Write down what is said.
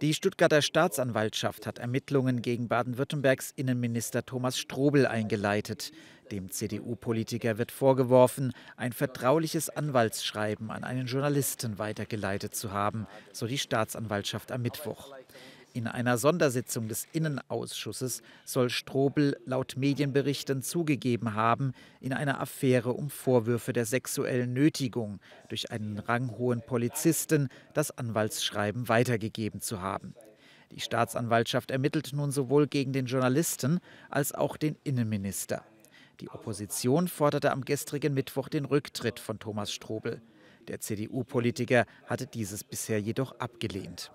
Die Stuttgarter Staatsanwaltschaft hat Ermittlungen gegen Baden-Württembergs Innenminister Thomas Strobel eingeleitet. Dem CDU-Politiker wird vorgeworfen, ein vertrauliches Anwaltsschreiben an einen Journalisten weitergeleitet zu haben, so die Staatsanwaltschaft am Mittwoch. In einer Sondersitzung des Innenausschusses soll Strobel laut Medienberichten zugegeben haben, in einer Affäre um Vorwürfe der sexuellen Nötigung durch einen ranghohen Polizisten das Anwaltsschreiben weitergegeben zu haben. Die Staatsanwaltschaft ermittelt nun sowohl gegen den Journalisten als auch den Innenminister. Die Opposition forderte am gestrigen Mittwoch den Rücktritt von Thomas Strobel. Der CDU-Politiker hatte dieses bisher jedoch abgelehnt.